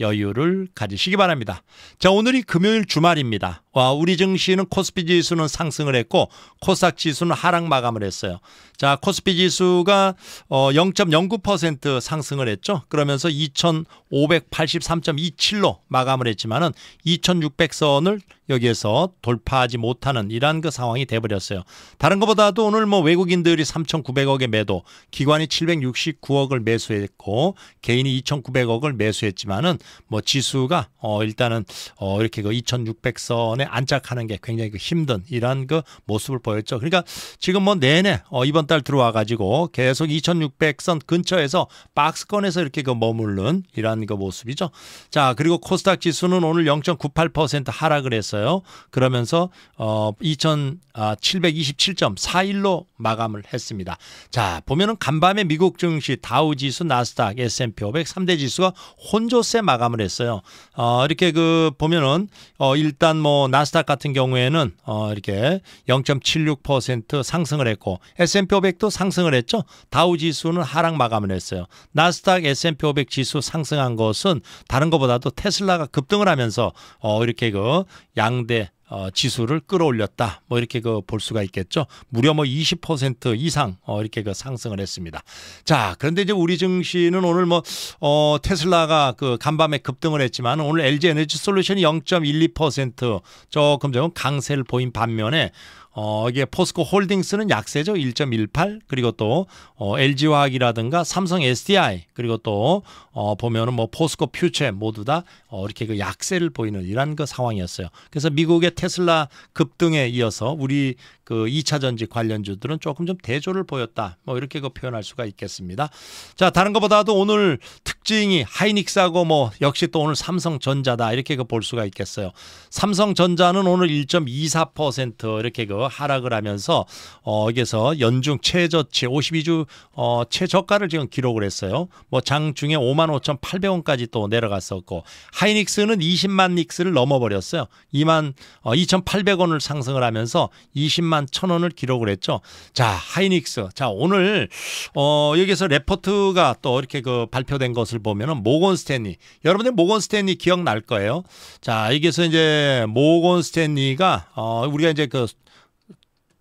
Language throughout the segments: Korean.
여유를 가지시기 바랍니다. 자, 오늘이 금요일 주말입니다. 와, 우리 증시는 코스피 지수는 상승을 했고 코스닥 지수는 하락 마감을 했어요. 자, 코스피 지수가 0.09% 어, 상승을 했죠. 그러면서 2583.27로 마감을 했지만은 2600선을 여기에서 돌파하지 못하는 이런그 상황이 돼 버렸어요. 다른 것보다도 오늘 뭐 외국인들이 3,900억의 매도, 기관이 769억을 매수했고 개인이 2,900억을 매수했지만은 뭐 지수가 어 일단은 어 이렇게 그 2600선에 안착하는 게 굉장히 그 힘든 이런그 모습을 보였죠. 그러니까 지금 뭐 내내 어 이번 이번 달 들어와 가지고 계속 2600선 근처에서 박스권에서 이렇게 그 머무른 이러한 그 모습이죠. 자, 그리고 코스닥 지수는 오늘 0.98% 하락을 했어요. 그러면서 어 2727.41로 아, 마감을 했습니다. 자, 보면은 간밤에 미국 증시 다우 지수, 나스닥, S&P 500 3대 지수가 혼조세 마감을 했어요. 어 이렇게 그 보면은 어 일단 뭐 나스닥 같은 경우에는 어 이렇게 0.76% 상승을 했고 S&P 500도 상승을 했죠. 다우 지수는 하락 마감을 했어요. 나스닥 S&P 500 지수 상승한 것은 다른 것보다도 테슬라가 급등을 하면서 어 이렇게 그 양대 어, 지수를 끌어올렸다. 뭐 이렇게 그 볼 수가 있겠죠. 무려 뭐 20% 이상 어, 이렇게 그 상승을 했습니다. 자, 그런데 이제 우리 증시는 오늘 뭐 어, 테슬라가 그 간밤에 급등을 했지만 오늘 LG 에너지 솔루션이 0.12% 조금 조금 강세를 보인 반면에 어, 이게 포스코 홀딩스는 약세죠. 1.18 그리고 또 어, LG화학이라든가 삼성 SDI 그리고 또 어, 보면은 뭐 포스코 퓨처 모두 다 어, 이렇게 그 약세를 보이는 이런 그 상황이었어요. 그래서 미국의 테슬라 급등에 이어서 우리 그 2차 전지 관련주들은 조금 좀 대조를 보였다. 뭐 이렇게 그 표현할 수가 있겠습니다. 자, 다른 것보다도 오늘 특징이 하이닉스하고 뭐 역시 또 오늘 삼성전자다 이렇게 그 볼 수가 있겠어요. 삼성전자는 오늘 1.24% 이렇게 그 하락을 하면서 어 여기서 연중 최저치 52주 어 최저가를 지금 기록을 했어요. 뭐 장중에 55,800원까지 또 내려갔었고 하이닉스는 20만 닉스를 넘어버렸어요. 2만 어 2,800원을 상승을 하면서 20만 1,000원을 기록을 했죠. 자 하이닉스 자 오늘 어 여기서 레포트가 또 이렇게 그 발표된 것을 것을 보면은 모건 스탠리 여러분들 모건 스탠리 기억날 거예요. 자 여기서 이제 모건 스탠리가 어, 우리가 이제 그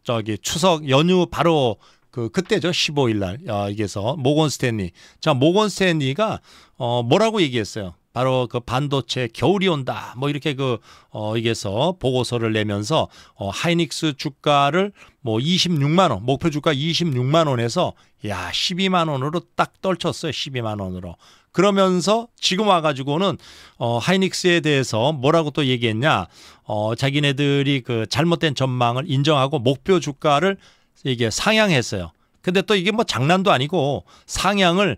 저기 추석 연휴 바로 그 그때죠 15일 날 어, 여기서 모건 스탠리 자 모건 스탠리가 어, 뭐라고 얘기했어요. 바로 그 반도체 겨울이 온다 뭐 이렇게 그 어, 여기서 보고서를 내면서 어, 하이닉스 주가를 뭐 26만 원 목표 주가 26만 원에서 야 12만 원으로 딱 떨쳤어요 12만 원으로 그러면서 지금 와가지고는 어, 하이닉스에 대해서 뭐라고 또 얘기했냐. 어, 자기네들이 그 잘못된 전망을 인정하고 목표 주가를 이게 상향했어요. 근데 또 이게 뭐 장난도 아니고 상향을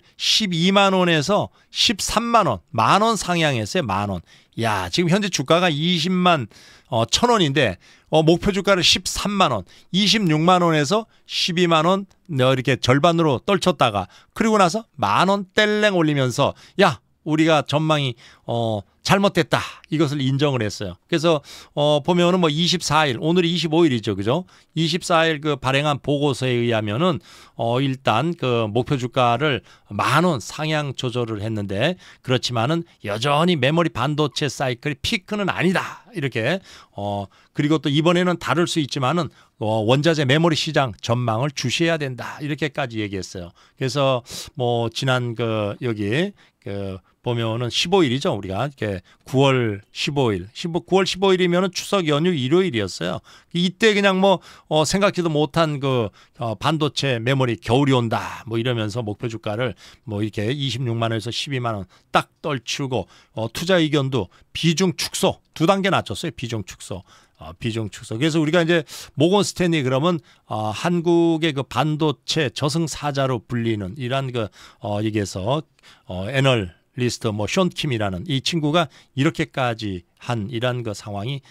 12만 원에서 13만 원, 만 원 상향했어요. 만 원. 야, 지금 현재 주가가 20만 어, 천 원인데 어, 목표 주가를 13만 원, 26만 원에서 12만 원 어, 이렇게 절반으로 떨쳤다가 그리고 나서 만원 떼랭 올리면서 야 우리가 전망이 어 잘못됐다 이것을 인정을 했어요. 그래서 어 보면은 뭐 24일 오늘이 25일이죠, 그죠? 24일 그 발행한 보고서에 의하면은 어 일단 그 목표 주가를 만 원 상향 조절을 했는데 그렇지만은 여전히 메모리 반도체 사이클 피크는 아니다 이렇게 어 그리고 또 이번에는 다를 수 있지만은 어, 원자재 메모리 시장 전망을 주시해야 된다 이렇게까지 얘기했어요. 그래서 뭐 지난 그 여기 그 보면은 15일이죠. 우리가 이렇게 9월 15일, 15, 9월 15일이면은 추석 연휴 일요일이었어요. 이때 그냥 뭐 어, 생각지도 못한 그 어, 반도체 메모리 겨울이 온다 뭐 이러면서 목표 주가를 뭐 이렇게 26만 원에서 12만 원 딱 떨치고 어, 투자 의견도 비중 축소 두 단계 낮췄어요. 비중 축소. 어, 비중 축소. 그래서 우리가 이제 모건 스탠리 그러면 어, 한국의 그 반도체 저승 사자로 불리는 이런한그 어, 여기에서 어, 애널 리스터 뭐 션킴이라는 이 친구가 이렇게까지 한 이런 그 상황이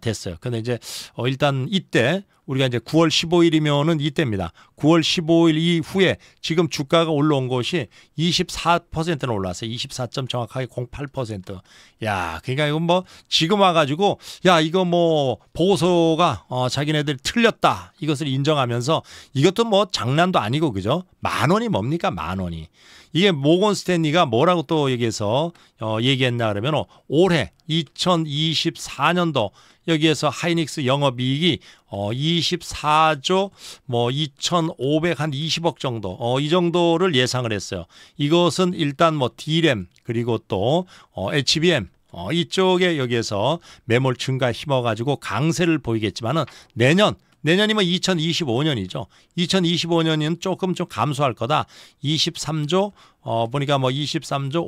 됐어요. 근데 이제 어 일단 이때 우리가 이제 9월 15일이면은 이때입니다. 9월 15일 이후에 지금 주가가 올라온 것이 24%는 올랐어요. 24. 정확하게 08%. 야, 그러니까 이건 뭐 지금 와가지고 야 이거 뭐 보고서가 어 자기네들 틀렸다 이것을 인정하면서 이것도 뭐 장난도 아니고 그죠? 만 원이 뭡니까 만 원이 이게 모건 스탠리가 뭐라고 또 얘기해서 어, 얘기했나 그러면 어, 올해 2024년도 여기에서 하이닉스 영업이익이 어, 24조 뭐 2,500 한 20억 정도 어, 이 정도를 예상을 했어요. 이것은 일단 뭐 D램 그리고 또 어, HBM 어, 이쪽에 여기에서 매몰 증가 힘어가지고 강세를 보이겠지만은 내년 내년이면 2025년이죠. 2025년에는 조금 좀 감소할 거다. 23조 어, 보니까 뭐 23조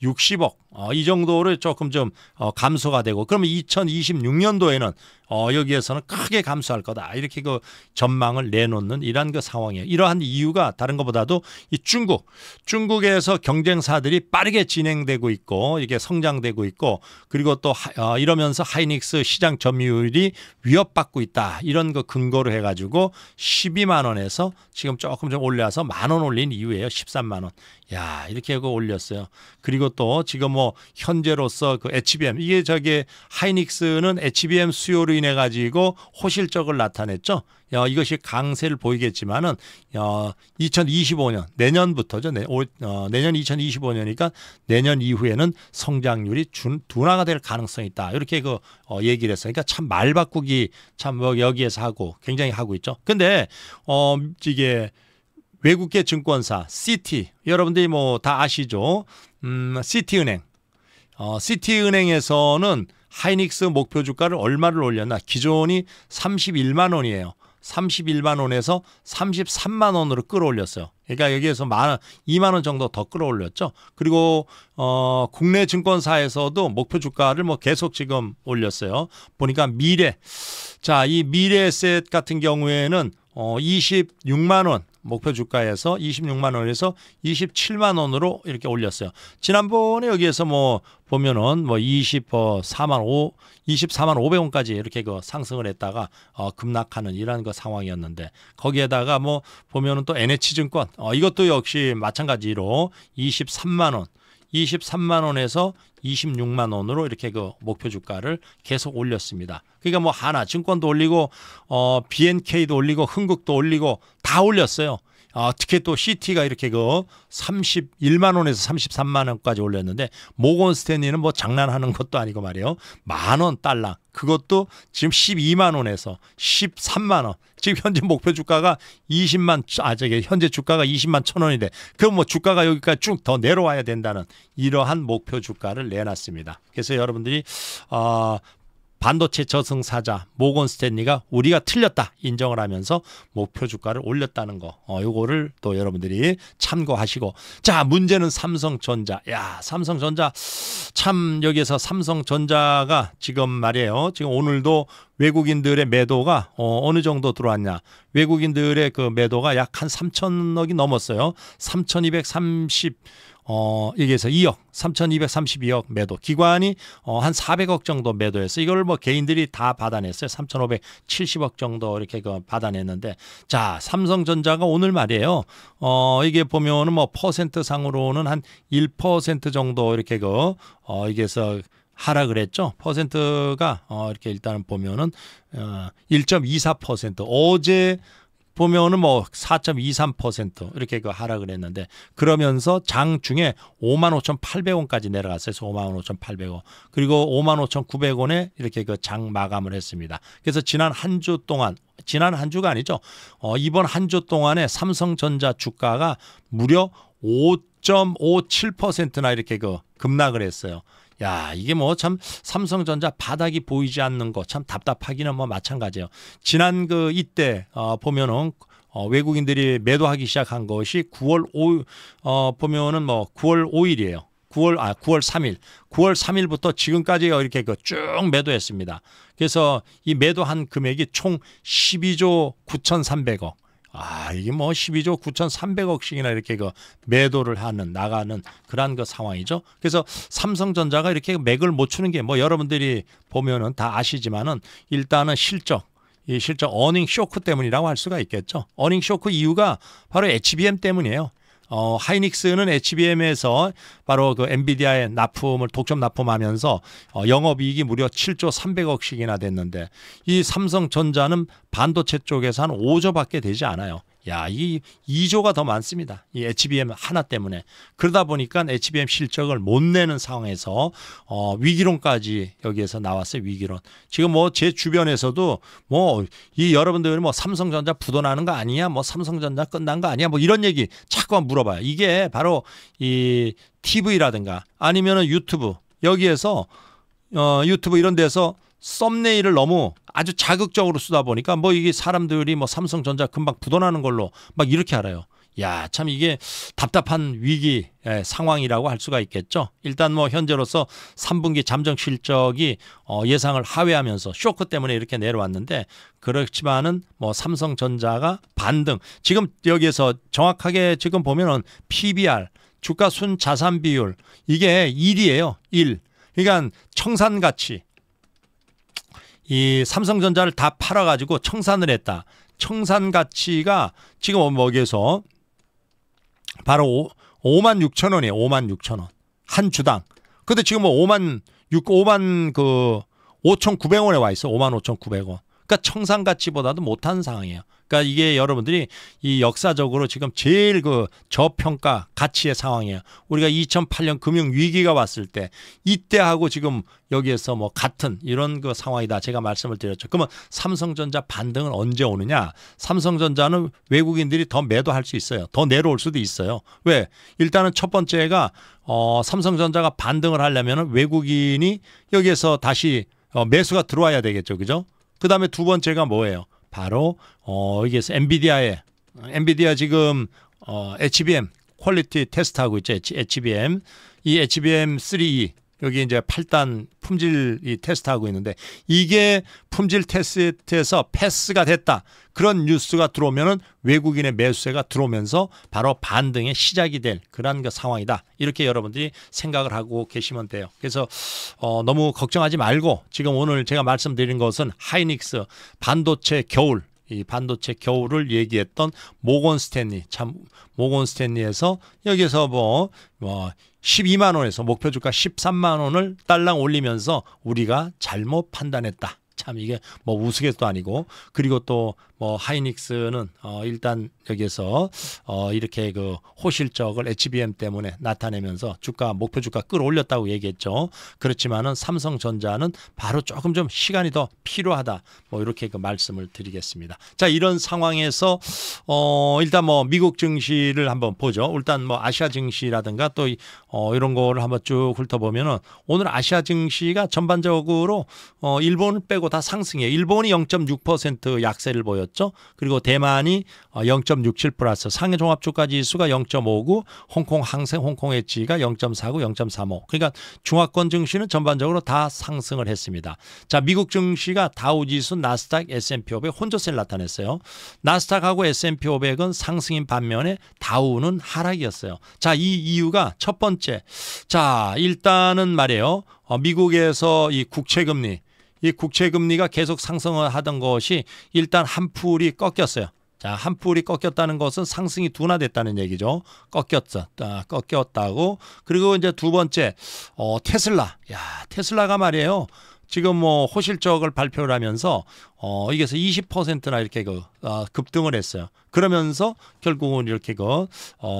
5,060억 어, 이 정도를 조금 좀 어, 감소가 되고 그러면 2026년도에는 어, 여기에서는 크게 감소할 거다 이렇게 그 전망을 내놓는 이런그 상황이에요. 이러한 이유가 다른 것보다도 이 중국 중국에서 경쟁사들이 빠르게 진행되고 있고 이게 성장되고 있고 그리고 또 하, 어, 이러면서 하이닉스 시장 점유율이 위협받고 있다 이런 그 근거로 해가지고 12만 원에서 지금 조금 좀 올려서 만 원 올린 이유예요. 13만 원. 야 이렇게 하고 올렸어요. 그리고 또 지금 뭐 현재로서 그 HBM 이게 저기 하이닉스는 HBM 수요로 인해 가지고 호실적을 나타냈죠. 야, 이것이 강세를 보이겠지만은 어, 2025년 내년부터죠. 내, 올, 어, 내년 2025년이니까 내년 이후에는 성장률이 준, 둔화가 될 가능성이 있다. 이렇게 그 어, 얘기를 했으니까 그러니까 참 말 바꾸기 참 뭐 여기에서 하고 굉장히 하고 있죠. 근데 어 이게 외국계 증권사 시티 여러분들이 뭐 다 아시죠? 음, 시티은행. 어, 시티은행에서는 하이닉스 목표 주가를 얼마를 올렸나? 기존이 31만 원이에요. 31만 원에서 33만 원으로 끌어올렸어요. 그러니까 여기에서 만 2만 원 정도 더 끌어올렸죠. 그리고 어 국내 증권사에서도 목표 주가를 뭐 계속 지금 올렸어요. 보니까 미래 자, 이 미래에셋 같은 경우에는 어 26만 원 목표 주가에서 26만 원에서 27만 원으로 이렇게 올렸어요. 지난번에 여기에서 뭐 보면은 뭐 24만 5 24만 500원까지 이렇게 그 상승을 했다가 어 급락하는 이런 그 상황이었는데 거기에다가 뭐 보면은 또 NH증권 어 이것도 역시 마찬가지로 23만 원 23만 원에서 26만 원으로 이렇게 그 목표 주가를 계속 올렸습니다. 그러니까 뭐 하나 증권도 올리고 어 BNK도 올리고 흥국도 올리고 다 올렸어요. 아, 특히 또 CT가 이렇게 그 31만 원에서 33만 원까지 올렸는데 모건 스탠리는 뭐 장난하는 것도 아니고 말이에요. 만 원달랑 그것도 지금 12만 원에서 13만 원. 지금 현재 목표 주가가 20만 아 저게 현재 주가가 20만 천 원인데 그럼 뭐 주가가 여기까지 쭉 더 내려와야 된다는 이러한 목표 주가를 내놨습니다. 그래서 여러분들이 어, 반도체 저승사자 모건 스탠리가 우리가 틀렸다 인정을 하면서 목표 주가를 올렸다는 거 어, 요거를 또 여러분들이 참고하시고 자 문제는 삼성전자 야 삼성전자 참 여기에서 삼성전자가 지금 말이에요 지금 오늘도 외국인들의 매도가 어, 느 정도 들어왔냐 외국인들의 그 매도가 약 한 3천억이 넘었어요 3230 어, 여기에서 2억 3,232억 매도, 기관이 어, 한 400억 정도 매도해서 이걸 뭐 개인들이 다 받아냈어요. 3,570억 정도 이렇게 그 받아냈는데 자 삼성전자가 오늘 말이에요. 어, 이게 보면은 뭐 퍼센트 상으로는 한 1% 정도 이렇게 그 어, 이게서 하라 그랬죠. 퍼센트가 어, 이렇게 일단 보면은 어, 1.24% 어제 보면은 뭐4.23% 이렇게 그 하락을 했는데 그러면서 장중에 55,800원까지 내려갔어요. 그래서 55,800원. 그리고 55,900원에 이렇게 그 장 마감을 했습니다. 그래서 지난 한 주 동안 지난 한 주가 아니죠. 어, 이번 한 주 동안에 삼성전자 주가가 무려 5.57%나 이렇게 그 급락을 했어요. 야 이게 뭐 참 삼성전자 바닥이 보이지 않는 거 참 답답하기는 뭐 마찬가지예요. 지난 그 이때 어, 보면은 어, 외국인들이 매도하기 시작한 것이 9월 5 어, 보면은 뭐 9월 5일이에요. 9월 아 9월 3일 9월 3일부터 지금까지 이렇게 그쭉 매도했습니다. 그래서 이 매도한 금액이 총 12조 9,300억. 아, 이게 뭐 12조 9,300억씩이나 이렇게 그 매도를 하는 나가는 그런 그 상황이죠. 그래서 삼성전자가 이렇게 맥을 못 추는 게 뭐 여러분들이 보면은 다 아시지만은 일단은 실적 이 실적 어닝 쇼크 때문이라고 할 수가 있겠죠. 어닝 쇼크 이유가 바로 HBM 때문이에요. 어, 하이닉스는 HBM에서 바로 그 엔비디아의 납품을 독점 납품하면서 어, 영업이익이 무려 7조 300억씩이나 됐는데 이 삼성전자는 반도체 쪽에서 한 5조밖에 되지 않아요. 야, 이 2조가 더 많습니다. 이 HBM 하나 때문에. 그러다 보니까 HBM 실적을 못 내는 상황에서 어, 위기론까지 여기에서 나왔어요. 위기론. 지금 뭐 제 주변에서도 뭐 이 여러분들이 뭐 삼성전자 부도나는 거 아니야? 뭐 삼성전자 끝난 거 아니야? 뭐 이런 얘기 자꾸 물어봐요. 이게 바로 이 TV라든가 아니면은 유튜브 여기에서 어, 유튜브 이런 데서 썸네일을 너무 아주 자극적으로 쓰다 보니까 뭐 이게 사람들이 뭐 삼성전자 금방 부도나는 걸로 막 이렇게 알아요. 야, 참 이게 답답한 위기 예, 상황이라고 할 수가 있겠죠. 일단 뭐 현재로서 3분기 잠정 실적이 어, 예상을 하회하면서 쇼크 때문에 이렇게 내려왔는데 그렇지만은 뭐 삼성전자가 반등. 지금 여기에서 정확하게 지금 보면은 PBR 주가 순 자산 비율 이게 1이에요. 1. 그러니까 청산 가치 이 삼성전자를 다 팔아가지고 청산을 했다. 청산 가치가 지금 뭐 거기에서 바로 5만 6천 원이에요. 5만 6천 원. 한 주당. 근데 지금 뭐 5만 6, 5만 그 5,900원에 와 있어. 5만 5,900원. 그러니까 청산 가치보다도 못한 상황이에요. 그러니까 이게 여러분들이 이 역사적으로 지금 제일 그 저평가 가치의 상황이에요. 우리가 2008년 금융 위기가 왔을 때 이때하고 지금 여기에서 뭐 같은 이런 그 상황이다. 제가 말씀을 드렸죠. 그러면 삼성전자 반등은 언제 오느냐? 삼성전자는 외국인들이 더 매도할 수 있어요. 더 내려올 수도 있어요. 왜? 일단은 첫 번째가 어 삼성전자가 반등을 하려면 외국인이 여기에서 다시 어, 매수가 들어와야 되겠죠. 그죠? 그 다음에 두 번째가 뭐예요? 바로 어 여기에서 엔비디아의 엔비디아 지금 어 HBM 퀄리티 테스트하고 있죠. HBM 이 HBM 3E 여기 이제 8단 품질 테스트하고 있는데 이게 품질 테스트에서 패스가 됐다. 그런 뉴스가 들어오면은 외국인의 매수세가 들어오면서 바로 반등의 시작이 될 그런 그 상황이다. 이렇게 여러분들이 생각을 하고 계시면 돼요. 그래서 어, 너무 걱정하지 말고 지금 오늘 제가 말씀드린 것은 하이닉스 반도체 겨울 이 반도체 겨울을 얘기했던 모건 스탠리 참 모건 스탠리에서 여기서 뭐, 뭐 12만 원에서 목표 주가 13만 원을 딸랑 올리면서 우리가 잘못 판단했다. 참 이게 뭐 우스갯도 아니고 그리고 또뭐 하이닉스는 어 일단 여기에서 어 이렇게 그 호실적을 HBM 때문에 나타내면서 주가 목표 주가 끌어올렸다고 얘기했죠. 그렇지만은 삼성전자는 바로 조금 좀 시간이 더 필요하다. 뭐 이렇게 그 말씀을 드리겠습니다. 자, 이런 상황에서 어 일단 뭐 미국 증시를 한번 보죠. 일단 뭐 아시아 증시라든가 또어 이런 거를 한번 쭉 훑어보면은 오늘 아시아 증시가 전반적으로 어 일본을 빼고 다 상승해. 일본이 0.6% 약세를 보였죠. 했죠. 그리고 대만이 0.67 어, 플러스 상해 종합주가지수가 0.59, 홍콩 항생 홍콩 엣지가 0.49, 0.35. 그러니까 중화권 증시는 전반적으로 다 상승을 했습니다. 자, 미국 증시가 다우지수, 나스닥, S&P 500 혼조세를 나타냈어요. 나스닥하고 S&P 500은 상승인 반면에 다우는 하락이었어요. 자, 이 이유가 첫 번째. 자, 일단은 말이에요. 어, 미국에서 이 국채금리 이 국채 금리가 계속 상승을 하던 것이 일단 한 풀이 꺾였어요. 자, 한 풀이 꺾였다는 것은 상승이 둔화됐다는 얘기죠. 꺾였다, 아, 꺾였다고. 그리고 이제 두 번째, 어, 테슬라. 야, 테슬라가 말이에요. 지금 뭐 호실적을 발표를 하면서 어, 이게서 20%나 이렇게 그, 아, 급등을 했어요. 그러면서 결국은 이렇게 그, 어,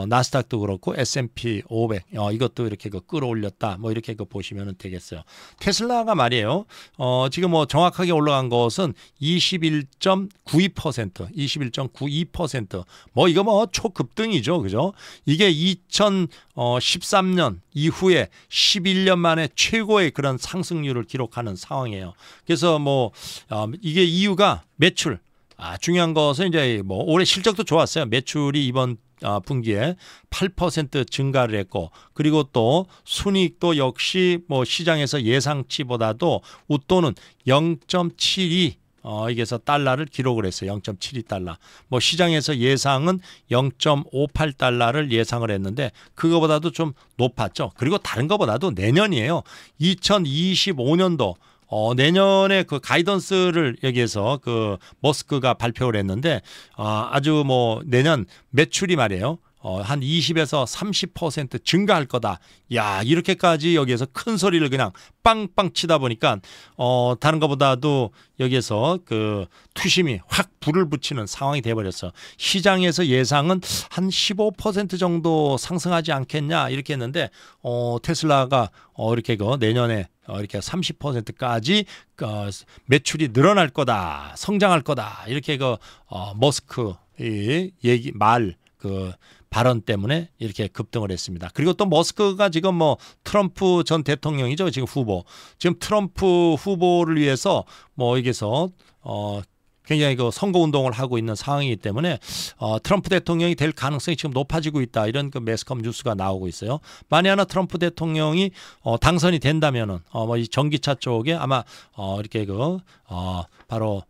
나스닥도 그렇고 S&P 500, 어, 이것도 이렇게 그 끌어올렸다. 뭐 이렇게 그 보시면 되겠어요. 테슬라가 말이에요. 어, 지금 뭐 정확하게 올라간 것은 21.92%, 21.92%. 뭐 이거 뭐 초급등이죠. 그죠? 이게 2013년 이후에 11년 만에 최고의 그런 상승률을 기록하는 상황이에요. 그래서 뭐, 어, 이게 이유가 매출. 아, 중요한 것은 이제 뭐 올해 실적도 좋았어요. 매출이 이번 아, 분기에 8% 증가를 했고 그리고 또순익도 역시 뭐 시장에서 예상치보다도 웃돈은0.72 어, 이게서 달러를 기록을 했어요. 0.72달러. 뭐 시장에서 예상은 0.58달러를 예상을 했는데 그거보다도 좀 높았죠. 그리고 다른 거보다도 내년이에요. 2025년도 어, 내년에 그 가이던스를 여기에서 그 머스크가 발표를 했는데 어, 아주 뭐 내년 매출이 말이에요. 어, 한 20에서 30% 증가할 거다. 야, 이렇게까지 여기에서 큰 소리를 그냥 빵빵 치다 보니까 어, 다른 것보다도 여기에서 그 투심이 확 불을 붙이는 상황이 돼 버렸어. 시장에서 예상은 한 15% 정도 상승하지 않겠냐 이렇게 했는데 어, 테슬라가 어, 이렇게 그 내년에 어, 이렇게 30%까지 어, 매출이 늘어날 거다. 성장할 거다. 이렇게 그 어, 머스크 이 얘기 말그 발언 때문에 이렇게 급등을 했습니다. 그리고 또 머스크가 지금 뭐 트럼프 전 대통령이죠. 지금 후보. 지금 트럼프 후보를 위해서 뭐 여기서 어 굉장히 그 선거 운동을 하고 있는 상황이기 때문에 어, 트럼프 대통령이 될 가능성이 지금 높아지고 있다 이런 그 매스컴 뉴스가 나오고 있어요. 만에 하나 트럼프 대통령이 어, 당선이 된다면은 어, 뭐 이 전기차 쪽에 아마 어, 이렇게 그 어, 바로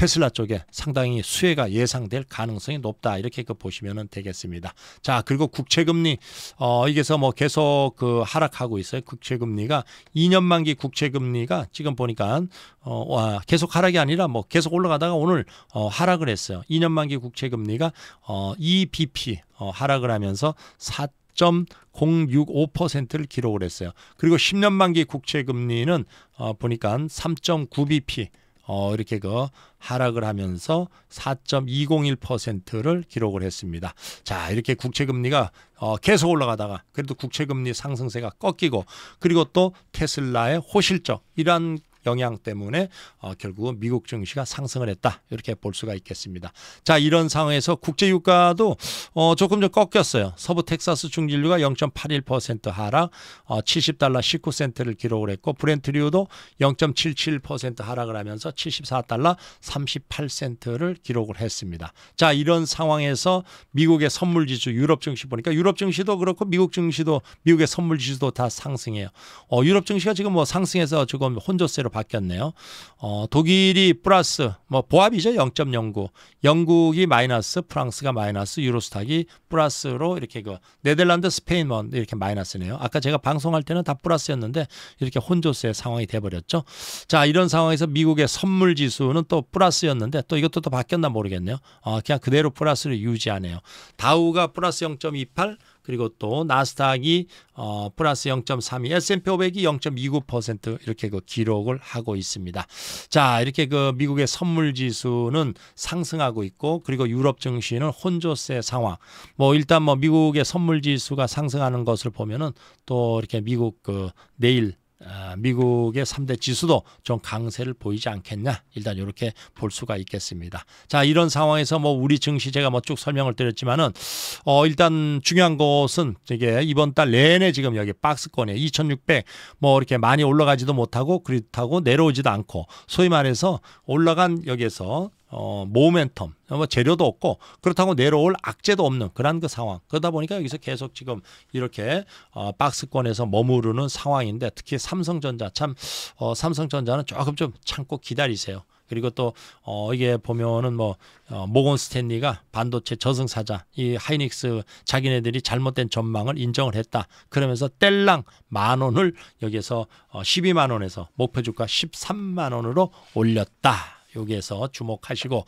테슬라 쪽에 상당히 수혜가 예상될 가능성이 높다 이렇게 그 보시면 되겠습니다. 자 그리고 국채금리 어 이게서 뭐 계속 그 하락하고 있어요. 국채금리가 2년 만기 국채금리가 지금 보니까 어와 계속 하락이 아니라 뭐 계속 올라가다가 오늘 어 하락을 했어요. 2년 만기 국채금리가 어 2bp e 어 하락을 하면서 4 0.065%를 기록을 했어요. 그리고 10년 만기 국채 금리는 어, 보니까 3.9bp 어, 이렇게 그 하락을 하면서 4.201%를 기록을 했습니다. 자, 이렇게 국채 금리가 어, 계속 올라가다가 그래도 국채 금리 상승세가 꺾이고 그리고 또 테슬라의 호실적 이러한 영향 때문에 어, 결국은 미국 증시가 상승을 했다 이렇게 볼 수가 있겠습니다. 자 이런 상황에서 국제 유가도 어, 조금 좀 꺾였어요. 서부 텍사스 중진류가 0.81% 하락, 어, 70달러 19센트를 기록을 했고 브렌트류도 0.77% 하락을 하면서 74달러 38센트를 기록을 했습니다. 자 이런 상황에서 미국의 선물 지수, 유럽 증시 보니까 유럽 증시도 그렇고 미국 증시도 미국의 선물 지수도 다 상승해요. 어, 유럽 증시가 지금 뭐 상승해서 지금 혼조세로 바뀌었네요. 어, 독일이 플러스 뭐 보합이죠 0.09, 영국이 마이너스, 프랑스가 마이너스, 유로스탁이 플러스로 이렇게 그 네덜란드, 스페인만 뭐 이렇게 마이너스네요. 아까 제가 방송할 때는 다 플러스였는데 이렇게 혼조세의 상황이 돼버렸죠. 자 이런 상황에서 미국의 선물 지수는 또 플러스였는데 또 이것도 또 바뀌었나 모르겠네요. 어, 그냥 그대로 플러스를 유지하네요. 다우가 플러스 0.28 그리고 또 나스닥이 어, 플러스 0.32, S&P 500이 0.29% 이렇게 그 기록을 하고 있습니다. 자, 이렇게 그 미국의 선물 지수는 상승하고 있고 그리고 유럽 증시는 혼조세 상황. 뭐 일단 뭐 미국의 선물 지수가 상승하는 것을 보면은 또 이렇게 미국 그 내일 아, 미국의 3대 지수도 좀 강세를 보이지 않겠냐 일단 이렇게 볼 수가 있겠습니다. 자 이런 상황에서 뭐 우리 증시 제가 뭐 쭉 설명을 드렸지만은 어 일단 중요한 것은 이게 이번 달 내내 지금 여기 박스권에 2,600 뭐 이렇게 많이 올라가지도 못하고 그렇다고 내려오지도 않고 소위 말해서 올라간 여기에서 어, 모멘텀, 뭐 재료도 없고 그렇다고 내려올 악재도 없는 그런 그 상황. 그러다 보니까 여기서 계속 지금 이렇게 어, 박스권에서 머무르는 상황인데 특히 삼성전자 참 어, 삼성전자는 조금 좀 참고 기다리세요. 그리고 또 어, 이게 보면은 뭐 어, 모건 스탠리가 반도체 저승사자 이 하이닉스 자기네들이 잘못된 전망을 인정을 했다. 그러면서 뗄랑 만 원을 여기에서 어, 12만 원에서 목표 주가 13만 원으로 올렸다. 여기에서 주목하시고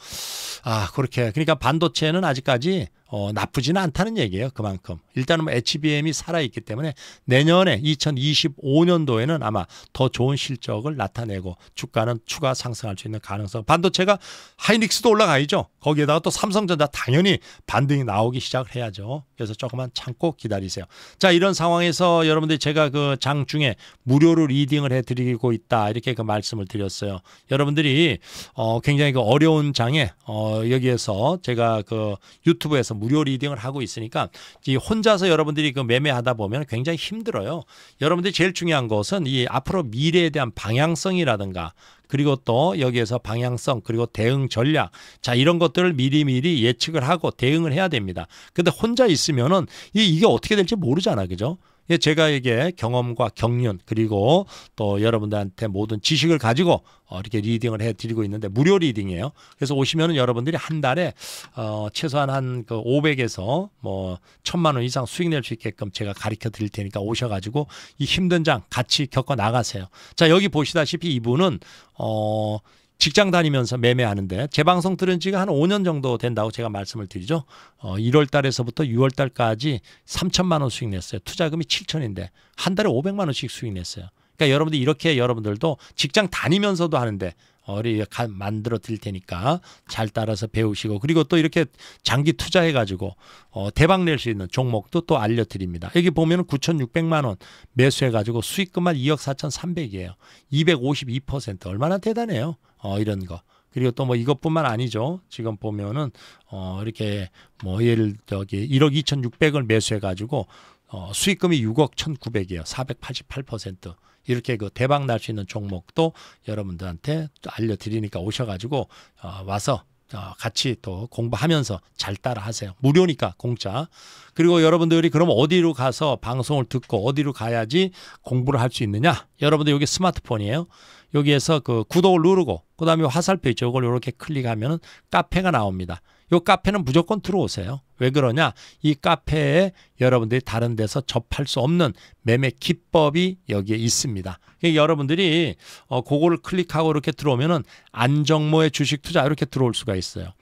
아 그렇게 그러니까 반도체는 아직까지 어, 나쁘진 않다는 얘기예요. 그만큼. 일단은 뭐 HBM이 살아있기 때문에 내년에 2025년도에는 아마 더 좋은 실적을 나타내고 주가는 추가 상승할 수 있는 가능성. 반도체가 하이닉스도 올라가야죠. 거기에다가 또 삼성전자 당연히 반등이 나오기 시작을 해야죠. 그래서 조금만 참고 기다리세요. 자, 이런 상황에서 여러분들 이 제가 그 장 중에 무료로 리딩을 해드리고 있다. 이렇게 그 말씀을 드렸어요. 여러분들이 어, 굉장히 그 어려운 장에 어, 여기에서 제가 그 유튜브에서 무료 리딩을 하고 있으니까 이 혼자서 여러분들이 그 매매하다 보면 굉장히 힘들어요. 여러분들이 제일 중요한 것은 이 앞으로 미래에 대한 방향성이라든가 그리고 또 여기에서 방향성 그리고 대응 전략 자 이런 것들을 미리미리 예측을 하고 대응을 해야 됩니다. 근데 혼자 있으면은 이게 어떻게 될지 모르잖아. 그죠? 예, 제가 에게 경험과 경륜 그리고 또 여러분들한테 모든 지식을 가지고 어, 이렇게 리딩을 해드리고 있는데 무료 리딩이에요. 그래서 오시면은 여러분들이 한 달에 어, 최소한 한 그 500에서 뭐 천만 원 이상 수익 낼 수 있게끔 제가 가르쳐 드릴 테니까 오셔가지고 이 힘든 장 같이 겪어 나가세요. 자 여기 보시다시피 이분은 어. 직장 다니면서 매매하는데 재방송 들은 지가 한 5년 정도 된다고 제가 말씀을 드리죠. 어, 1월 달에서부터 6월 달까지 3천만 원 수익 냈어요. 투자금이 7천인데 한 달에 500만 원씩 수익 냈어요. 그러니까 여러분들 이렇게 여러분들도 직장 다니면서도 하는데 어리 만들어 드릴 테니까 잘 따라서 배우시고 그리고 또 이렇게 장기 투자해 가지고 어 대박 낼 수 있는 종목도 또 알려 드립니다. 여기 보면은 9,600만 원 매수해 가지고 수익금만 2억 4,300이에요. 252% 얼마나 대단해요. 어 이런 거. 그리고 또 뭐 이것뿐만 아니죠. 지금 보면은 어 이렇게 뭐 예를 저기 1억 2,600을 매수해 가지고 어 수익금이 6억 1,900이에요. 488%. 이렇게 그 대박 날 수 있는 종목도 여러분들한테 알려드리니까 오셔가지고 어, 와서 어, 같이 또 공부하면서 잘 따라하세요. 무료니까 공짜. 그리고 여러분들이 그럼 어디로 가서 방송을 듣고 어디로 가야지 공부를 할 수 있느냐? 여러분들 여기 스마트폰이에요. 여기에서 그 구독을 누르고 그다음에 화살표 있죠. 이걸 이렇게 클릭하면 카페가 나옵니다. 이 카페는 무조건 들어오세요. 왜 그러냐? 이 카페에 여러분들이 다른 데서 접할 수 없는 매매 기법이 여기에 있습니다. 그러니까 여러분들이 어, 그거를 클릭하고 이렇게 들어오면은 안정모의 주식 투자 이렇게 들어올 수가 있어요.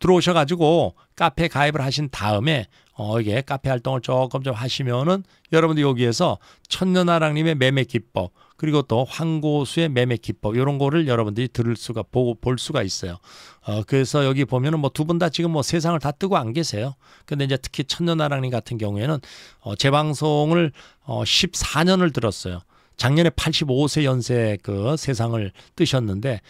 들어오셔가지고 카페 가입을 하신 다음에 어, 이게 카페 활동을 조금 좀 하시면은 여러분들 여기에서 천년아랑님의 매매 기법 그리고 또 황고수의 매매 기법 이런 거를 여러분들이 들을 수가 보고 볼 수가 있어요. 어, 그래서 여기 보면은 뭐 두 분 다 지금 뭐 세상을 다 뜨고 안 계세요. 근데 이제 특히 천년아랑님 같은 경우에는 어, 재 방송을 어, 14년을 들었어요. 작년에 85세 연세 그 세상을 뜨셨는데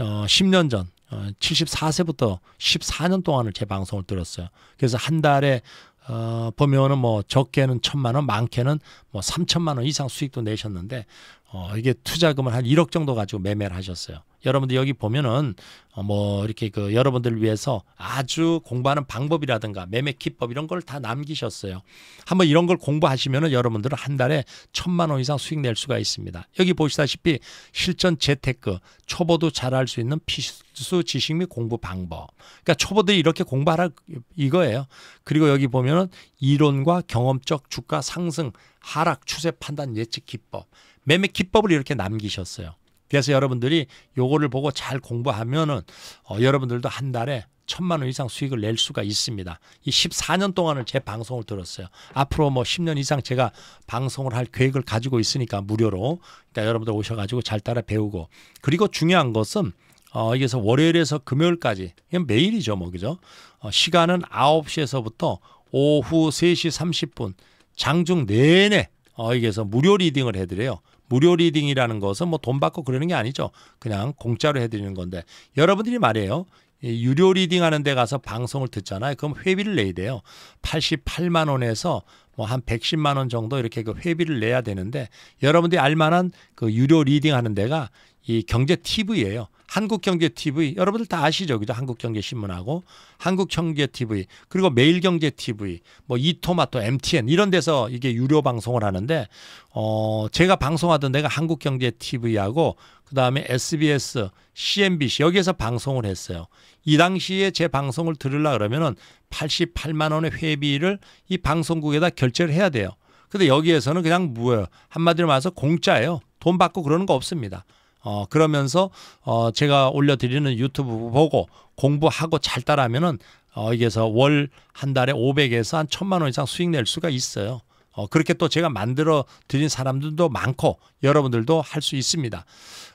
어, 10년 전 어, 74세부터 14년 동안을 재 방송을 들었어요. 그래서 한 달에 어, 보면은 뭐 적게는 천만 원, 많게는 뭐 3천만 원 이상 수익도 내셨는데 어 이게 투자금을 한 1억 정도 가지고 매매를 하셨어요. 여러분들 여기 보면은 어뭐 이렇게 그 여러분들을 위해서 아주 공부하는 방법이라든가 매매 기법 이런 걸 다 남기셨어요. 한번 이런 걸 공부하시면은 여러분들은 한 달에 천만 원 이상 수익 낼 수가 있습니다. 여기 보시다시피 실전 재테크 초보도 잘할 수 있는 필수 지식 및 공부 방법. 그러니까 초보들이 이렇게 공부하라 이거예요. 그리고 여기 보면은 이론과 경험적 주가 상승, 하락 추세 판단 예측 기법, 매매 기법을 이렇게 남기셨어요. 그래서 여러분들이 요거를 보고 잘 공부하면은 어, 여러분들도 한 달에 천만 원 이상 수익을 낼 수가 있습니다. 이 14년 동안을 제 방송을 들었어요. 앞으로 뭐 10년 이상 제가 방송을 할 계획을 가지고 있으니까 무료로 그러니까 여러분들 오셔가지고 잘 따라 배우고 그리고 중요한 것은 어, 이게서 월요일에서 금요일까지 매일이죠, 뭐 그죠? 어, 시간은 9시에서부터 오후 3시 30분 장중 내내 어에서 무료 리딩을 해드려요. 무료 리딩이라는 것은 뭐 돈 받고 그러는 게 아니죠. 그냥 공짜로 해드리는 건데 여러분들이 말이에요. 예, 유료 리딩 하는 데 가서 방송을 듣잖아요. 그럼 회비를 내야 돼요. 88만 원에서 뭐 한 110만 원 정도 이렇게 그 회비를 내야 되는데 여러분들이 알 만한 그 유료 리딩 하는 데가 이 경제 TV예요. 한국경제 TV 여러분들 다 아시죠, 기죠 한국경제 신문하고 한국경제 TV 그리고 매일경제 TV 뭐 이토마토 MTN 이런 데서 이게 유료 방송을 하는데 어 제가 방송하던 데가 한국경제 TV하고 그 다음에 SBS, CNBC 여기에서 방송을 했어요. 이 당시에 제 방송을 들으려 그러면은 88만 원의 회비를 이 방송국에다 결제를 해야 돼요. 근데 여기에서는 그냥 뭐예요? 한마디로 말해서 공짜예요. 돈 받고 그러는 거 없습니다. 어 그러면서 어 제가 올려드리는 유튜브 보고 공부하고 잘 따라하면은 어 여기에서 월 한 달에 500에서 한 천만 원 이상 수익 낼 수가 있어요. 어, 그렇게 또 제가 만들어 드린 사람들도 많고 여러분들도 할 수 있습니다.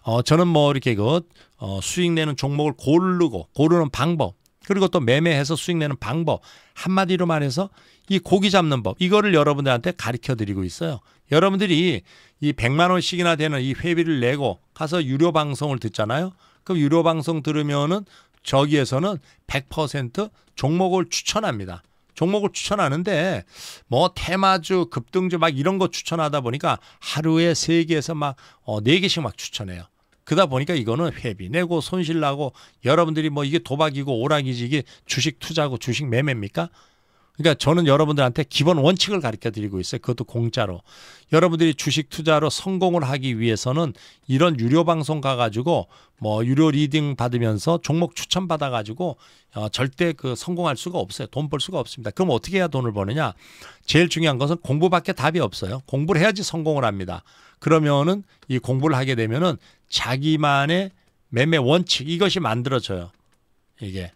어, 저는 뭐 이렇게 그 어, 수익 내는 종목을 고르고 고르는 방법 그리고 또 매매해서 수익 내는 방법 한마디로 말해서 이 고기 잡는 법 이거를 여러분들한테 가르쳐 드리고 있어요. 여러분들이 이 100만 원씩이나 되는 이 회비를 내고 가서 유료 방송을 듣잖아요. 그럼 유료 방송 들으면은 저기에서는 100% 종목을 추천합니다. 종목을 추천하는데 뭐 테마주, 급등주 막 이런 거 추천하다 보니까 하루에 세개에서 막 어, 4개씩 막 추천해요. 그다 보니까 이거는 회비 내고 손실 나고 여러분들이 뭐 이게 도박이고 오락이지 이게 주식 투자고 주식 매매입니까? 그러니까 저는 여러분들한테 기본 원칙을 가르쳐 드리고 있어요. 그것도 공짜로. 여러분들이 주식 투자로 성공을 하기 위해서는 이런 유료 방송 가가지고 뭐 유료 리딩 받으면서 종목 추천 받아가지고 어, 절대 그 성공할 수가 없어요. 돈 벌 수가 없습니다. 그럼 어떻게 해야 돈을 버느냐? 제일 중요한 것은 공부밖에 답이 없어요. 공부를 해야지 성공을 합니다. 그러면은 이 공부를 하게 되면은 자기만의 매매 원칙 이것이 만들어져요. 이게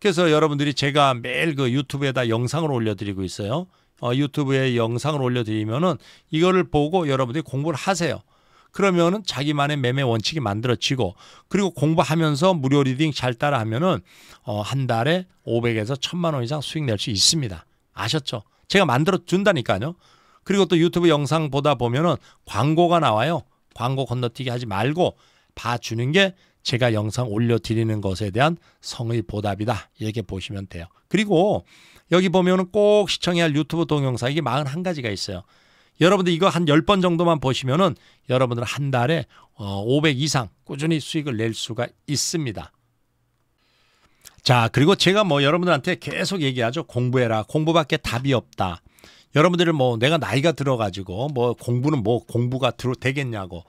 그래서 여러분들이 제가 매일 그 유튜브에다 영상을 올려드리고 있어요. 어, 유튜브에 영상을 올려드리면은 이거를 보고 여러분들이 공부를 하세요. 그러면은 자기만의 매매 원칙이 만들어지고 그리고 공부하면서 무료 리딩 잘 따라하면은 어, 한 달에 500에서 1000만 원 이상 수익 낼 수 있습니다. 아셨죠? 제가 만들어 준다니까요. 그리고 또 유튜브 영상 보다 보면은 광고가 나와요. 광고 건너뛰기 하지 말고 봐주는 게 제가 영상 올려드리는 것에 대한 성의 보답이다 이렇게 보시면 돼요. 그리고 여기 보면꼭 시청해야 할 유튜브 동영상 이게 41가지가 있어요. 여러분들 이거 한 10번 정도만 보시면은 여러분들 한 달에 500 어, 이상 꾸준히 수익을 낼 수가 있습니다. 자, 그리고 제가 뭐 여러분들한테 계속 얘기하죠. 공부해라. 공부밖에 답이 없다. 여러분들은 뭐 내가 나이가 들어가지고 뭐 공부는 뭐 공부가 되겠냐고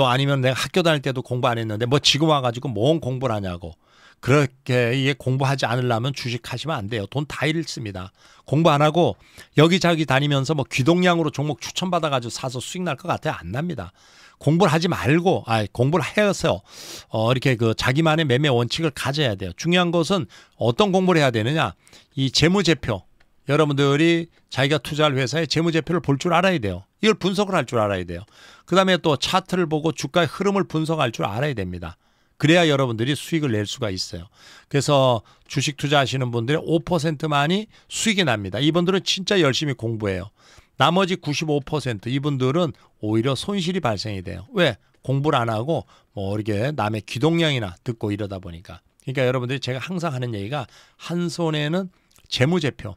또 아니면 내가 학교 다닐 때도 공부 안 했는데 뭐 지금 와가지고 뭔 공부를 하냐고. 그렇게 이게 공부하지 않으려면 주식하시면 안 돼요. 돈 다 잃습니다. 공부 안 하고 여기저기 다니면서 뭐 귀동량으로 종목 추천받아가지고 사서 수익 날 것 같아요. 안 납니다. 공부를 하지 말고, 아, 공부를 해서, 어, 이렇게 그 자기만의 매매 원칙을 가져야 돼요. 중요한 것은 어떤 공부를 해야 되느냐. 이 재무제표, 여러분들이 자기가 투자할 회사의 재무제표를 볼 줄 알아야 돼요. 이걸 분석을 할 줄 알아야 돼요. 그 다음에 또 차트를 보고 주가의 흐름을 분석할 줄 알아야 됩니다. 그래야 여러분들이 수익을 낼 수가 있어요. 그래서 주식 투자하시는 분들의 5%만이 수익이 납니다. 이분들은 진짜 열심히 공부해요. 나머지 95% 이분들은 오히려 손실이 발생이 돼요. 왜? 공부를 안 하고 뭐 이렇게 남의 기동량이나 듣고 이러다 보니까. 그러니까 여러분들이 제가 항상 하는 얘기가 한 손에는 재무제표,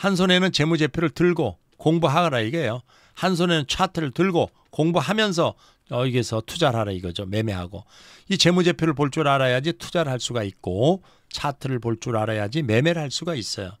한 손에는 재무제표를 들고 공부하라 이게요. 거한 손에는 차트를 들고 공부하면서 어, 여기서 투자를 하라 이거죠. 매매하고. 이 재무제표를 볼 줄 알아야지 투자를 할 수가 있고 차트를 볼 줄 알아야지 매매를 할 수가 있어요.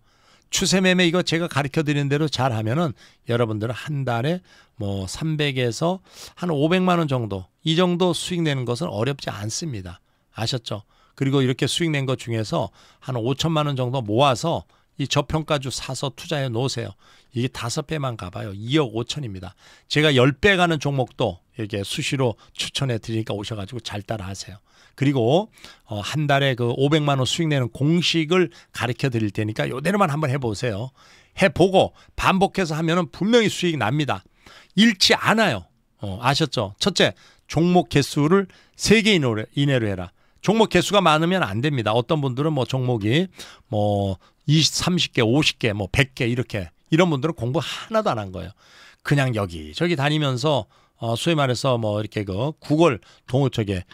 추세 매매 이거 제가 가르쳐 드리는 대로 잘 하면은 여러분들은 한 달에 뭐 300에서 한 500만 원 정도 이 정도 수익 내는 것은 어렵지 않습니다. 아셨죠? 그리고 이렇게 수익 낸 것 중에서 한 5천만 원 정도 모아서 이 저평가주 사서 투자해 놓으세요. 이게 다섯 배만 가봐요. 2억 5천입니다. 제가 10배 가는 종목도 이렇게 수시로 추천해 드리니까 오셔가지고 잘 따라하세요. 그리고 어, 한 달에 그 500만 원 수익 내는 공식을 가르쳐 드릴 테니까 이대로만 한번 해보세요. 해보고 반복해서 하면은 분명히 수익 납니다. 잃지 않아요. 어, 아셨죠? 첫째, 종목 개수를 3개 이내로 해라. 종목 개수가 많으면 안 됩니다. 어떤 분들은 뭐 종목이 뭐 20, 30개, 50개, 뭐 100개 이렇게 이런 분들은 공부 하나도 안 한 거예요. 그냥 여기저기 다니면서 어, 소위 말해서 뭐 이렇게 그 구글 동호 쪽에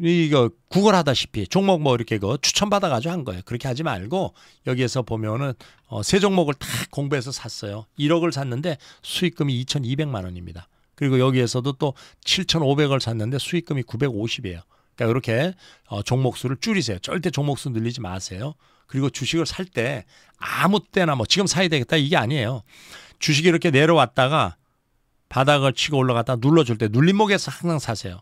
이거 구글 하다시피 종목 뭐 이렇게 그 추천받아 가지고 한 거예요. 그렇게 하지 말고 여기에서 보면은 어, 세 종목을 다 공부해서 샀어요. 1억을 샀는데 수익금이 2,200만 원입니다. 그리고 여기에서도 또 7,500을 샀는데 수익금이 950이에요. 그러니까 이렇게 어, 종목 수를 줄이세요. 절대 종목 수 늘리지 마세요. 그리고 주식을 살 때 아무 때나 뭐 지금 사야 되겠다 이게 아니에요. 주식이 이렇게 내려왔다가 바닥을 치고 올라갔다 눌러줄 때 눌림목에서 항상 사세요.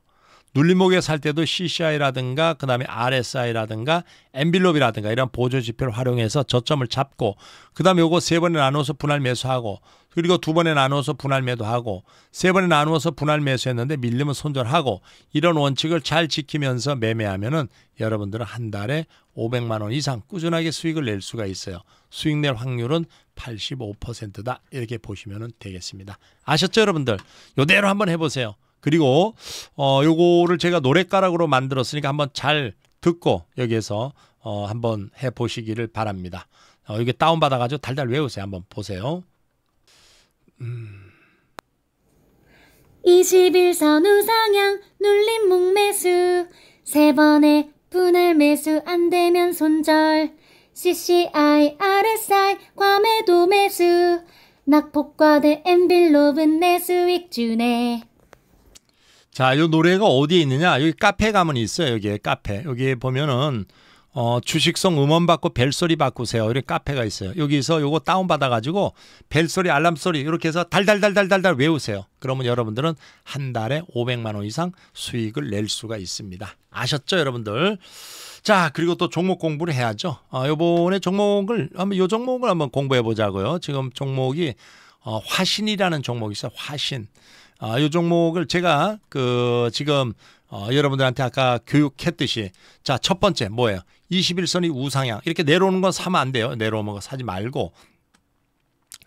눌림목에 살 때도 CCI라든가 그다음에 RSI라든가 엔빌롭이라든가 이런 보조 지표를 활용해서 저점을 잡고 그다음에 요거 세 번에 나눠서 분할 매수하고 그리고 두 번에 나눠서 분할 매도하고 세 번에 나누어서 분할 매수했는데 밀리면 손절하고 이런 원칙을 잘 지키면서 매매하면은 여러분들은 한 달에 500만 원 이상 꾸준하게 수익을 낼 수가 있어요. 수익 낼 확률은 85%다 이렇게 보시면 되겠습니다. 아셨죠 여러분들? 요대로 한번 해보세요. 그리고 어 요거를 제가 노래가락으로 만들었으니까 한번 잘 듣고 여기에서 어 한번 해 보시기를 바랍니다. 어 이게 다운 받아 가지고 달달 외우세요. 한번 보세요. 음. 21선 우상향 눌림 목매수 세 번의 분할 매수 안 되면 손절 CCI, RSI, 과매도 매수 낙폭과대 엠빌로브내 수익 주네 자, 이 노래가 어디에 있느냐? 여기 카페 가면 있어요. 여기에 카페. 여기에 보면은 어, 주식성 음원 받고 벨소리 바꾸세요. 이렇게 카페가 있어요. 여기서 요거 다운 받아 가지고 벨소리 알람 소리 이렇게 해서 달달달달달달 외우세요. 그러면 여러분들은 한 달에 500만 원 이상 수익을 낼 수가 있습니다. 아셨죠, 여러분들? 자, 그리고 또 종목 공부를 해야죠. 어, 요번에 종목을 한번 요 종목을 한번 공부해 보자고요. 지금 종목이 어, 화신이라는 종목이 있어요. 화신. 아, 이 종목을 제가 그 지금 어, 여러분들한테 아까 교육했듯이 자, 첫 번째 뭐예요? 21선이 우상향. 이렇게 내려오는 건 사면 안 돼요. 내려오는 거 사지 말고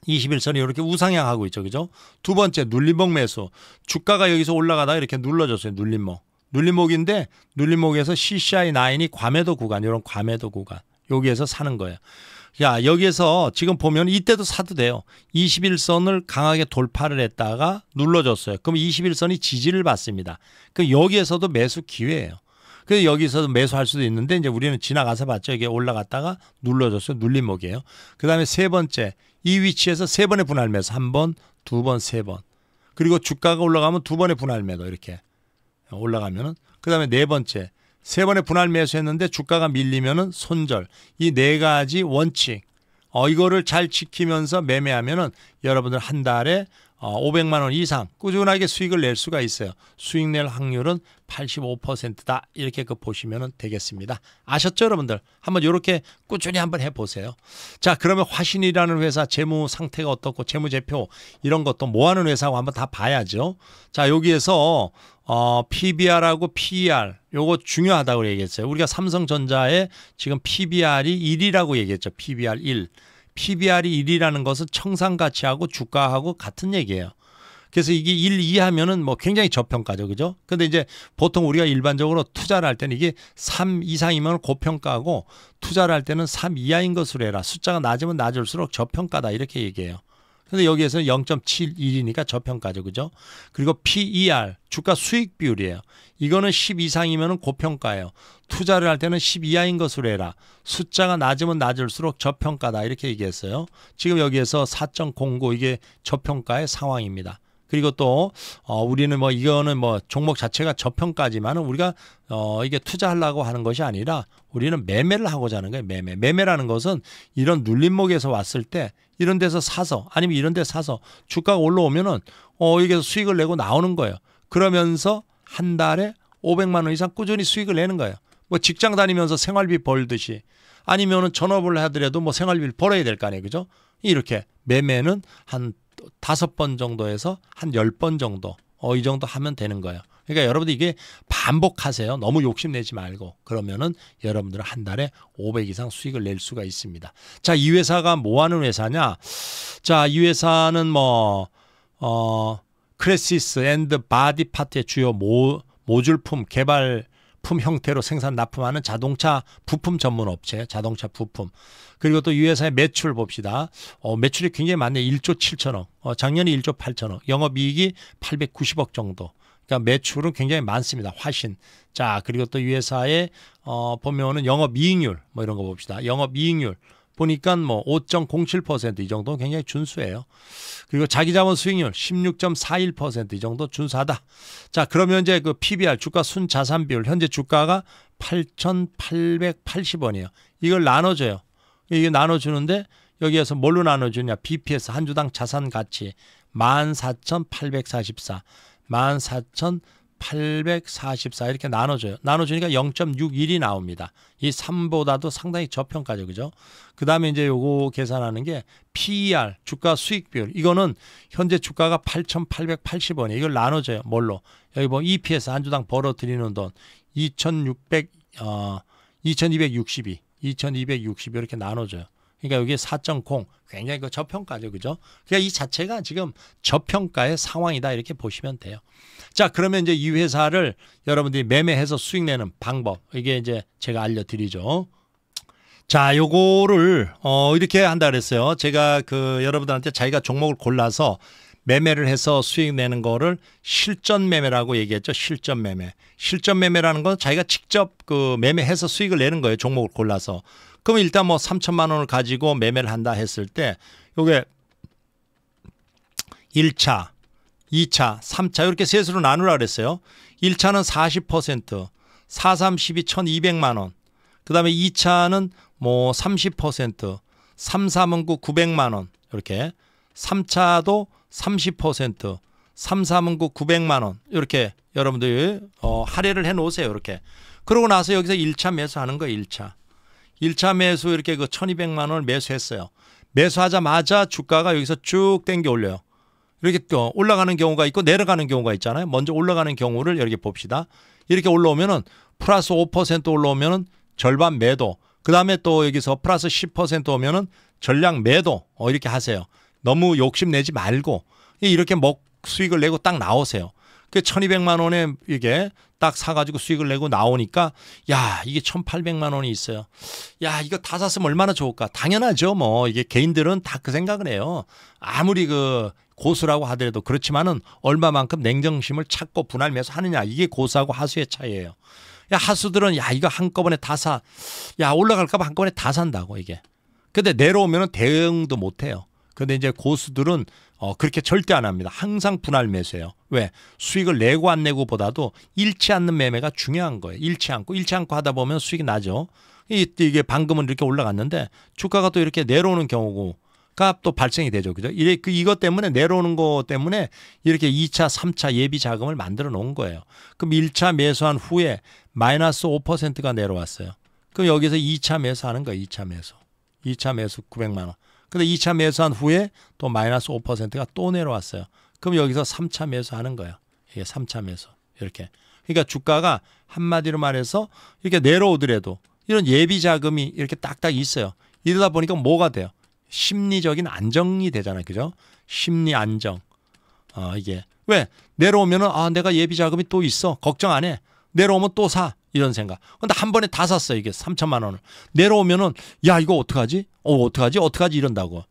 21선이 이렇게 우상향하고 있죠. 그죠? 두 번째 눌림목 매수. 주가가 여기서 올라가다 이렇게 눌러졌어요. 눌림목. 눌림목인데 눌림목에서 CCI9이 과매도 구간, 이런 과매도 구간. 여기에서 사는 거예요. 야 여기에서 지금 보면 이때도 사도 돼요. 21선을 강하게 돌파를 했다가 눌러줬어요. 그럼 21선이 지지를 받습니다. 그럼 여기에서도 매수 기회예요. 그래서 여기서도 매수할 수도 있는데 이제 우리는 지나가서 봤죠. 이게 올라갔다가 눌러줬어요. 눌림목이에요. 그 다음에 세 번째 이 위치에서 세 번의 분할 매수 한 번, 두 번, 세 번. 그리고 주가가 올라가면 두 번의 분할 매도 이렇게 올라가면은 그 다음에 네 번째 세 번의 분할 매수했는데 주가가 밀리면은 손절. 이 네 가지 원칙. 어, 이거를 잘 지키면서 매매하면은 여러분들 한 달에 어, 500만 원 이상 꾸준하게 수익을 낼 수가 있어요. 수익 낼 확률은 85%다. 이렇게 그 보시면 되겠습니다. 아셨죠, 여러분들? 한번 이렇게 꾸준히 한번 해 보세요. 자, 그러면 화신이라는 회사 재무 상태가 어떻고 재무 제표 이런 것도 뭐 하는 회사고 한번 다 봐야죠. 자, 여기에서 어, PBR하고 PER 요거 중요하다고 얘기했어요. 우리가 삼성전자에 지금 PBR이 1이라고 얘기했죠. PBR 1. PBR이 1이라는 것은 청산 가치하고 주가하고 같은 얘기예요. 그래서 이게 1, 2 하면은 뭐 굉장히 저평가죠. 그죠? 근데 이제 보통 우리가 일반적으로 투자를 할 때는 이게 3 이상이면 고평가고 투자를 할 때는 3 이하인 것으로 해라. 숫자가 낮으면 낮을수록 저평가다. 이렇게 얘기해요. 근데 여기에서는 0.71이니까 저평가죠. 그죠? 그리고 PER 주가 수익 비율이에요. 이거는 10 이상이면 고평가예요. 투자를 할 때는 10 이하인 것으로 해라. 숫자가 낮으면 낮을수록 저평가다 이렇게 얘기했어요. 지금 여기에서 4.09 이게 저평가의 상황입니다. 그리고 또 어, 우리는 뭐 이거는 뭐 종목 자체가 저평가지만은 우리가 어, 이게 투자하려고 하는 것이 아니라 우리는 매매를 하고자 하는 거예요. 매매. 매매라는 것은 이런 눌림목에서 왔을 때 이런 데서 사서 아니면 이런 데 사서 주가가 올라오면은 어 여기서 수익을 내고 나오는 거예요. 그러면서 한 달에 500만 원 이상 꾸준히 수익을 내는 거예요. 뭐 직장 다니면서 생활비 벌듯이 아니면은 전업을 하더라도 뭐 생활비를 벌어야 될 거 아니에요. 그죠? 이렇게 매매는 한 다섯 번 정도에서 한 열 번 정도 어 이 정도 하면 되는 거예요. 그러니까 여러분들 이게 반복하세요. 너무 욕심내지 말고 그러면은 여러분들은 한 달에 500 이상 수익을 낼 수가 있습니다. 자, 이 회사가 뭐 하는 회사냐? 자, 이 회사는 뭐 어, 크레시스 앤드 바디 파트의 주요 모, 모듈품 개발 품 형태로 생산 납품하는 자동차 부품 전문 업체, 자동차 부품. 그리고 또 이 회사의 매출 봅시다. 어, 매출이 굉장히 많네 1조 7천억. 어, 작년에 1조 8천억. 영업이익이 890억 정도. 그러니까 매출은 굉장히 많습니다. 훨씬. 자, 그리고 또이 회사의 어 보면은 영업 이익률 뭐 이런 거 봅시다. 영업 이익률 보니까 뭐 5.07%이 정도는 굉장히 준수해요. 그리고 자기자본 수익률 16.41%이 정도 준수하다. 자, 그러면 이제 그 PBR 주가 순자산 비율 현재 주가가 8,880원이에요. 이걸 나눠줘요. 이게 나눠주는데 여기에서 뭘로 나눠주냐? BPS 한 주당 자산 가치 14,844. 14,844 이렇게 나눠줘요. 나눠주니까 0.61이 나옵니다. 이 3보다도 상당히 저평가죠. 그죠? 그 다음에 이제 요거 계산하는 게 PER, 주가 수익 비율. 이거는 현재 주가가 8,880원이에요. 이걸 나눠줘요. 뭘로? 여기 보면 뭐 EPS 한 주당 벌어들이는 돈 2,600, 어, 2,262, 2,260 이렇게 나눠줘요. 그러니까 여기 4.0 굉장히 그 저평가죠. 그죠? 그러니까 이 자체가 지금 저평가의 상황이다 이렇게 보시면 돼요. 자, 그러면 이제 이 회사를 여러분들이 매매해서 수익 내는 방법. 이게 이제 제가 알려 드리죠. 자, 요거를 어 이렇게 한다 그랬어요. 제가 그 여러분들한테 자기가 종목을 골라서 매매를 해서 수익 내는 거를 실전 매매라고 얘기했죠. 실전 매매. 실전 매매라는 건 자기가 직접 그 매매해서 수익을 내는 거예요. 종목을 골라서. 그러면 일단 뭐 3천만 원을 가지고 매매를 한다 했을 때 요게 1차, 2차, 3차 이렇게 셋으로 나누라 그랬어요. 1차는 40%, 4, 3, 2 1200만 원. 그다음에 2차는 뭐 30%, 3, 3은 9, 900만 원. 이렇게 3차도 30%, 3, 3은 9, 900만 원. 이렇게 여러분들 어, 할애를 해 놓으세요. 이렇게. 그러고 나서 여기서 1차 매수하는 거 1차. 1차 매수 이렇게 그 1200만 원을 매수했어요. 매수하자마자 주가가 여기서 쭉 땡겨 올려요. 이렇게 또 올라가는 경우가 있고 내려가는 경우가 있잖아요. 먼저 올라가는 경우를 이렇게 봅시다. 이렇게 올라오면은 플러스 5% 올라오면은 절반 매도. 그 다음에 또 여기서 플러스 10% 오면은 전량 매도. 어, 이렇게 하세요. 너무 욕심내지 말고 이렇게 먹 수익을 내고 딱 나오세요. 그 1200만 원에 이게 딱 사가지고 수익을 내고 나오니까 야 이게 1800만 원이 있어요. 야 이거 다 샀으면 얼마나 좋을까. 당연하죠 뭐 이게 개인들은 다 그 생각을 해요. 아무리 그 고수라고 하더라도 그렇지만은 얼마만큼 냉정심을 찾고 분할 매수 하느냐 이게 고수하고 하수의 차이예요. 야 하수들은 야 이거 한꺼번에 다 사. 야 올라갈까 봐 한꺼번에 다 산다고 이게. 근데 내려오면은 대응도 못 해요. 근데 이제 고수들은 어, 그렇게 절대 안 합니다. 항상 분할 매수해요. 왜? 수익을 내고 안 내고보다도 잃지 않는 매매가 중요한 거예요. 잃지 않고 잃지 않고 하다 보면 수익이 나죠. 이게 방금은 이렇게 올라갔는데 주가가 또 이렇게 내려오는 경우고 값또 발생이 되죠. 그죠? 이래, 그, 이것 때문에 내려오는 거 때문에 이렇게 2차, 3차 예비 자금을 만들어 놓은 거예요. 그럼 1차 매수한 후에 마이너스 5%가 내려왔어요. 그럼 여기서 2차 매수하는 거예요. 2차 매수. 2차 매수 900만 원. 근데 2차 매수한 후에 또 마이너스 5%가 또 내려왔어요. 그럼 여기서 3차 매수하는 거예요. 이게 3차 매수. 이렇게. 그러니까 주가가 한마디로 말해서 이렇게 내려오더라도 이런 예비 자금이 이렇게 딱딱 있어요. 이러다 보니까 뭐가 돼요? 심리적인 안정이 되잖아요. 그죠? 심리 안정. 어, 이게. 왜? 내려오면은, 아, 내가 예비 자금이 또 있어. 걱정 안 해. 내려오면 또 사. 이런 생각. 근데 한 번에 다 샀어요. 이게 3천만 원을. 내려오면은 야, 이거 어떡하지? 어, 어떡하지? 어떡하지? 이런다고.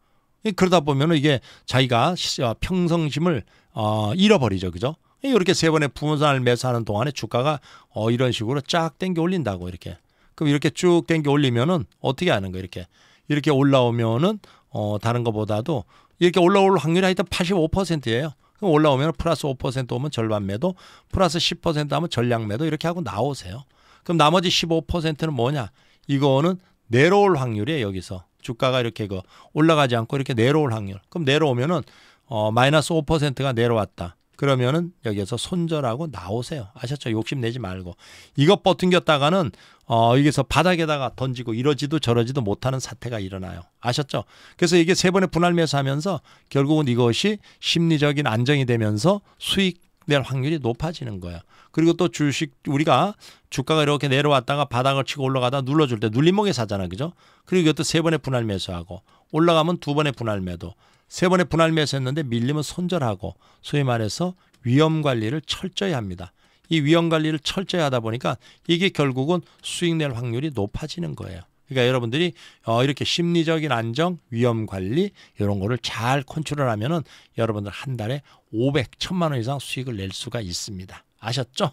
그러다 보면은 이게 자기가 어, 평성심을 어, 잃어버리죠. 그죠? 이렇게 세번에 부문산을 매수하는 동안에 주가가 어, 이런 식으로 쫙 땡겨 올린다고 이렇게. 그럼 이렇게 쭉 땡겨 올리면은 어떻게 하는 거 이렇게. 이렇게 올라오면은 어, 다른 거보다도 이렇게 올라올 확률이 하여튼 85%예요. 그럼 올라오면 플러스 5% 오면 절반 매도, 플러스 10% 하면 전량 매도 이렇게 하고 나오세요. 그럼 나머지 15%는 뭐냐? 이거는 내려올 확률이에요, 여기서. 주가가 이렇게 그 올라가지 않고 이렇게 내려올 확률. 그럼 내려오면은 어 마이너스 5%가 내려왔다. 그러면은 여기에서 손절하고 나오세요. 아셨죠? 욕심내지 말고. 이것 버튼겼다가는 어, 여기서 바닥에다가 던지고 이러지도 저러지도 못하는 사태가 일어나요. 아셨죠? 그래서 이게 세 번의 분할 매수하면서 결국은 이것이 심리적인 안정이 되면서 수익 낼 확률이 높아지는 거예요 그리고 또 주식 우리가 주가가 이렇게 내려왔다가 바닥을 치고 올라가다 눌러줄 때 눌림목에 사잖아, 그죠? 그리고 이것도 세 번의 분할 매수하고 올라가면 두 번의 분할 매도, 세 번의 분할 매수했는데 밀리면 손절하고 소위 말해서 위험 관리를 철저히 합니다. 이 위험 관리를 철저히 하다 보니까 이게 결국은 수익 낼 확률이 높아지는 거예요. 그러니까 여러분들이 어, 이렇게 심리적인 안정, 위험 관리 이런 거를 잘 컨트롤 하면은 여러분들 한 달에 500, 1000만 원 이상 수익을 낼 수가 있습니다. 아셨죠?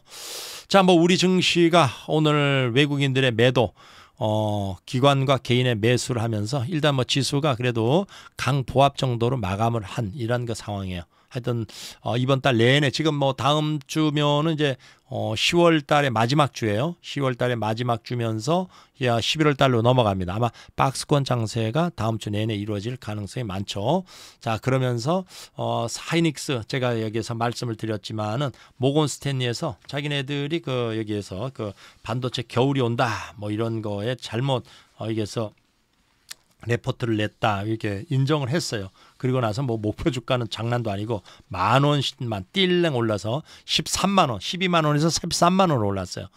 자, 뭐 우리 증시가 오늘 외국인들의 매도 어, 기관과 개인의 매수를 하면서 일단 뭐 지수가 그래도 강보합 정도로 마감을 한 이런 그 상황이에요. 하여튼 어, 이번 달 내내 지금 뭐 다음 주면은 이제 어 10월 달의 마지막 주예요. 10월 달의 마지막 주면서 야 11월 달로 넘어갑니다. 아마 박스권 장세가 다음 주 내내 이루어질 가능성이 많죠. 자, 그러면서 어 하이닉스 제가 여기에서 말씀을 드렸지만은 모건 스탠리에서 자기네들이 그 여기에서 그 반도체 겨울이 온다 뭐 이런 거에 잘못 어여기서 레포트를 냈다 이렇게 인정을 했어요. 그리고 나서 뭐 목표 주가는 장난도 아니고 만 원씩만 띨랭 올라서 13만 원, 12만 원에서 13만 원으로 올랐어요.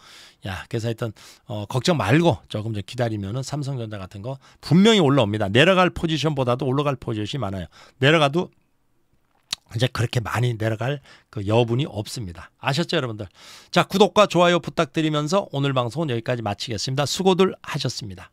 야, 그래서 하여튼 어, 걱정 말고 조금 좀 기다리면은 삼성전자 같은 거 분명히 올라옵니다. 내려갈 포지션보다도 올라갈 포지션이 많아요. 내려가도 이제 그렇게 많이 내려갈 그 여분이 없습니다. 아셨죠, 여러분들? 자, 구독과 좋아요 부탁드리면서 오늘 방송은 여기까지 마치겠습니다. 수고들 하셨습니다.